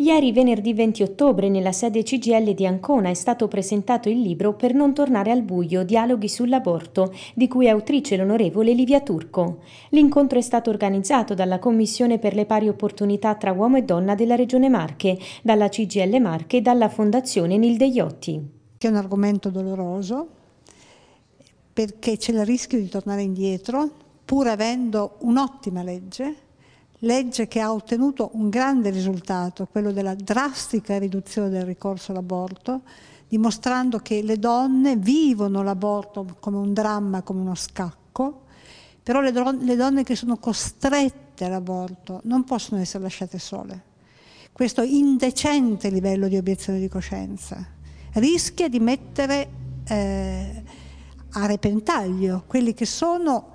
Ieri venerdì 20 ottobre nella sede CGL di Ancona è stato presentato il libro Per non tornare al buio, dialoghi sull'aborto, di cui è autrice l'onorevole Livia Turco. L'incontro è stato organizzato dalla Commissione per le pari opportunità tra uomo e donna della Regione Marche, dalla CGL Marche e dalla Fondazione Nilde Iotti. È un argomento doloroso perché c'è il rischio di tornare indietro pur avendo un'ottima legge legge che ha ottenuto un grande risultato, quello della drastica riduzione del ricorso all'aborto, dimostrando che le donne vivono l'aborto come un dramma, come uno scacco, però le, don le donne che sono costrette all'aborto non possono essere lasciate sole. Questo indecente livello di obiezione di coscienza rischia di mettere eh, a repentaglio quelli che sono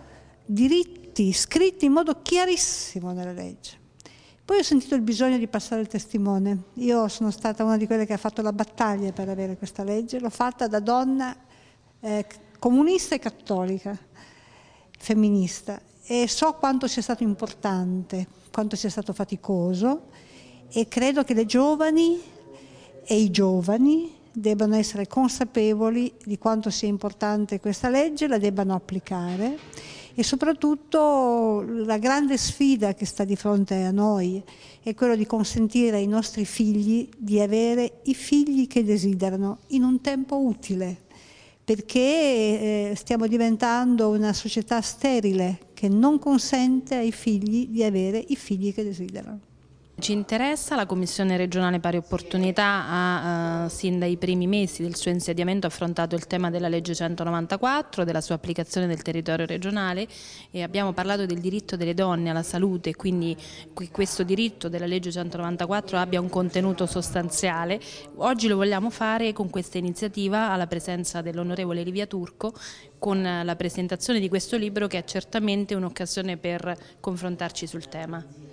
diritti scritti, scritti in modo chiarissimo nella legge. Poi ho sentito il bisogno di passare il testimone. Io sono stata una di quelle che ha fatto la battaglia per avere questa legge, l'ho fatta da donna eh, comunista e cattolica, femminista, e so quanto sia stato importante, quanto sia stato faticoso e credo che le giovani e i giovani debbano essere consapevoli di quanto sia importante questa legge, la debbano applicare e soprattutto la grande sfida che sta di fronte a noi è quella di consentire ai nostri figli di avere i figli che desiderano in un tempo utile perché eh, stiamo diventando una società sterile che non consente ai figli di avere i figli che desiderano. Ci interessa, la Commissione regionale pari opportunità ha eh, sin dai primi mesi del suo insediamento affrontato il tema della legge 194, della sua applicazione nel territorio regionale e abbiamo parlato del diritto delle donne alla salute, quindi che questo diritto della legge 194 abbia un contenuto sostanziale. Oggi lo vogliamo fare con questa iniziativa alla presenza dell'onorevole Livia Turco con la presentazione di questo libro che è certamente un'occasione per confrontarci sul tema.